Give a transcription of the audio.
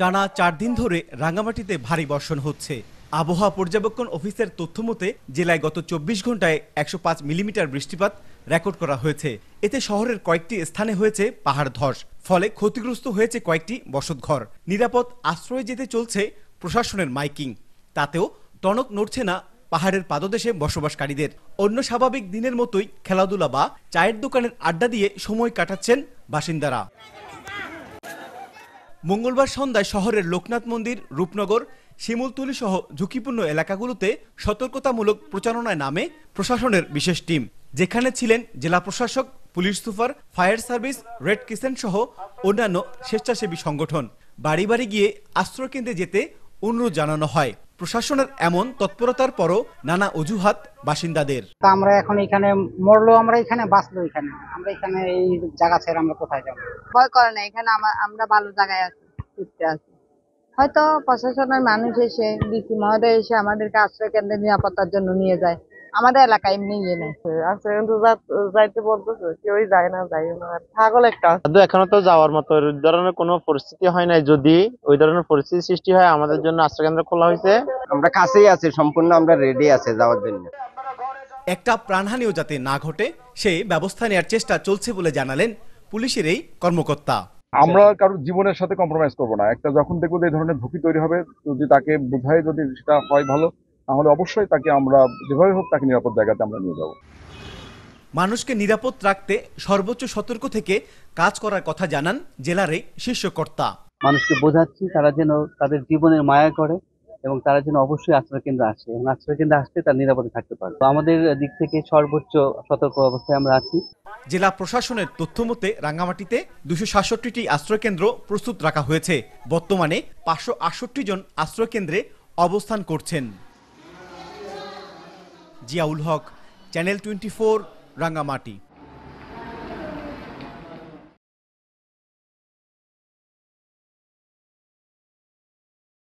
টানা চার দিন ধরে রাঙামাটিতে ভারী বর্ষণ হচ্ছে আবহাওয়া পর্যবেক্ষণ অফিসের তথ্য মতে জেলায় গত চব্বিশ ঘন্টায় একশো পাঁচ মিলিমিটার বৃষ্টিপাত রেকর্ড করা হয়েছে এতে শহরের কয়েকটি স্থানে হয়েছে পাহাড় ধস ফলে ক্ষতিগ্রস্ত হয়েছে কয়েকটি বসতঘর নিরাপদ আশ্রয়ে যেতে চলছে প্রশাসনের মাইকিং তাতেও টনক নড়ছে না পাহাড়ের পাদদেশে বসবাসকারীদের অন্য স্বাভাবিক দিনের মতোই খেলাধুলা বা চায়ের দোকানের আড্ডা দিয়ে সময় কাটাচ্ছেন বাসিন্দারা মঙ্গলবার সন্ধ্যায় শহরের লোকনাথ মন্দির রূপনগর শিমুলতুলি সহ ঝুঁকিপূর্ণ এলাকাগুলোতে সতর্কতামূলক প্রচারণায় নামে প্রশাসনের বিশেষ টিম যেখানে ছিলেন জেলা প্রশাসক police super fire service Red Crescent সহ অন্যান্য স্বেচ্ছাসেবী সংগঠন বাড়ি বাড়ি গিয়ে আশ্রয়কেন্দ্রে যেতে অনুরোধ জানানো হয় প্রশাসনের এমন তৎপরতার পরও নানা অজুহাত বাসিন্দাদের আমরা এখন এখানে মরলো আমরা এখানে বাঁচলো এখানে আমরা এখানে এই জায়গা ছেড়ে আমরা কোথায় যাবো ভয় করে না এখানে আমরা ভালো জায়গায় আছি ঘুরতে আছি হয়তো প্রশাসনের মানুষ এসে ডিসি মহোদয় এসে আমাদেরকে আশ্রয় কেন্দ্রে নিরাপত্তার জন্য নিয়ে যায় আমাদের এলাকায় এমনি ইয়ে নেই আচ্ছা কিন্তু যাইতে বলতেছে কেউই যায় না যায় না ছাগল একটা কিন্তু এখনো তো যাওয়ার মতো ওই ধরনের কোনো পরিস্থিতি হয় নাই যদি ওই ধরনের পরিস্থিতি সৃষ্টি হয় আমাদের জন্য আশ্রয় কেন্দ্র খোলা হয়েছে আমরা কাছেই আছি সম্পূর্ণ আমরা রেডি আছে যাওয়ার জন্য একটা প্রাণহানিও যাতে না ঘটে সেই ব্যবস্থা নেওয়ার চেষ্টা চলছে বলে জানালেন পুলিশের এই কর্মকর্তা আমরা কারোর জীবনের সাথে কম্প্রোমাইজ করবো না একটা যখন দেখবো এই ধরনের ঝুঁকি তৈরি হবে যদি তাকে বোঝায় যদি সেটা হয় ভালো তাহলে অবশ্যই তাকে আমরা যেভাবে হোক তাকে নিরাপদ জায়গাতে আমরা নিয়ে যাব মানুষকে নিরাপদ রাখতে সর্বোচ্চ সতর্ক থেকে কাজ করার কথা জানান জেলার এই শীর্ষকর্তা মানুষকে বোঝাচ্ছি তারা যেন তাদের জীবনের মায়া করে এবং তারা যেন অবশ্যই আশ্রয় কেন্দ্রে আসে এবং আশ্রয় কেন্দ্রে আসতে তারা নিরাপদে থাকতে পারবে আমাদের দিক থেকে সর্বোচ্চ সতর্ক অবস্থায় আমরা আছি জেলা প্রশাসনের তথ্য মতে রাঙ্গামাটিতে দুশো সাতষট্টিটি আশ্রয়কেন্দ্র প্রস্তুত রাখা হয়েছে বর্তমানে পাঁচশো আটষট্টি জন আশ্রয়কেন্দ্রে অবস্থান করছেন Ziaul Haque channel twenty four Rangamati